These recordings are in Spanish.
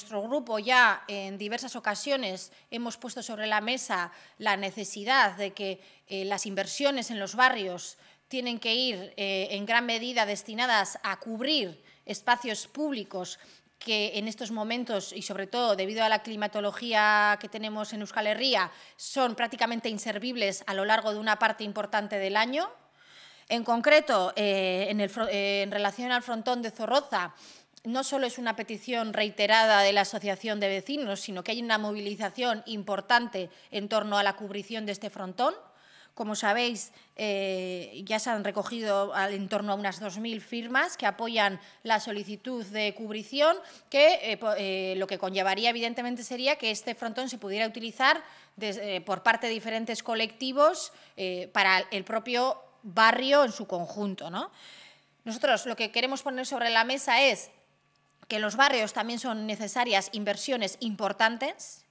nuestro grupo ya en diversas ocasiones hemos puesto sobre la mesa la necesidad de que eh, las inversiones en los barrios tienen que ir eh, en gran medida destinadas a cubrir espacios públicos que en estos momentos y sobre todo debido a la climatología que tenemos en Euskal Herria son prácticamente inservibles a lo largo de una parte importante del año. En concreto, eh, en, en relación al frontón de Zorroza, no solo es una petición reiterada de la Asociación de Vecinos, sino que hay una movilización importante en torno a la cubrición de este frontón. Como sabéis, eh, ya se han recogido en torno a unas 2.000 firmas que apoyan la solicitud de cubrición, que eh, eh, lo que conllevaría, evidentemente, sería que este frontón se pudiera utilizar por parte de diferentes colectivos para el propio barrio en su conjunto. ¿no? Nosotros lo que queremos poner sobre la mesa es que en los barrios también son necesarias inversiones importantes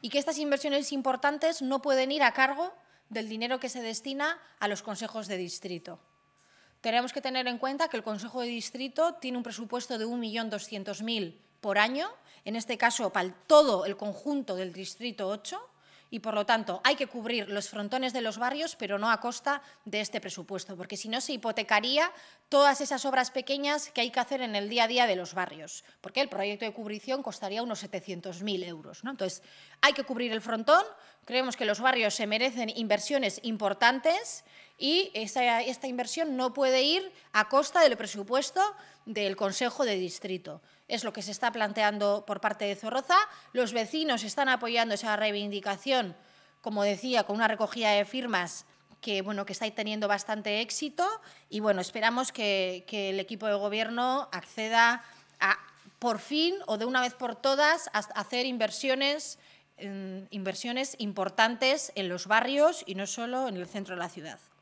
y que estas inversiones importantes no pueden ir a cargo del dinero que se destina a los consejos de distrito. Tenemos que tener en cuenta que el Consejo de Distrito tiene un presupuesto de 1.200.000 por año, en este caso para todo el conjunto del Distrito 8, y, por lo tanto, hay que cubrir los frontones de los barrios, pero no a costa de este presupuesto, porque si no se hipotecaría todas esas obras pequeñas que hay que hacer en el día a día de los barrios, porque el proyecto de cubrición costaría unos 700.000 euros. ¿no? Entonces, hay que cubrir el frontón, creemos que los barrios se merecen inversiones importantes y esta inversión no puede ir a costa del presupuesto del Consejo de Distrito. Es lo que se está planteando por parte de Zorroza. Los vecinos están apoyando esa reivindicación, como decía, con una recogida de firmas que, bueno, que está teniendo bastante éxito y bueno, esperamos que, el equipo de Gobierno acceda a, por fin o de una vez por todas, a hacer inversiones mm, inversiones importantes en los barrios y no solo en el centro de la ciudad.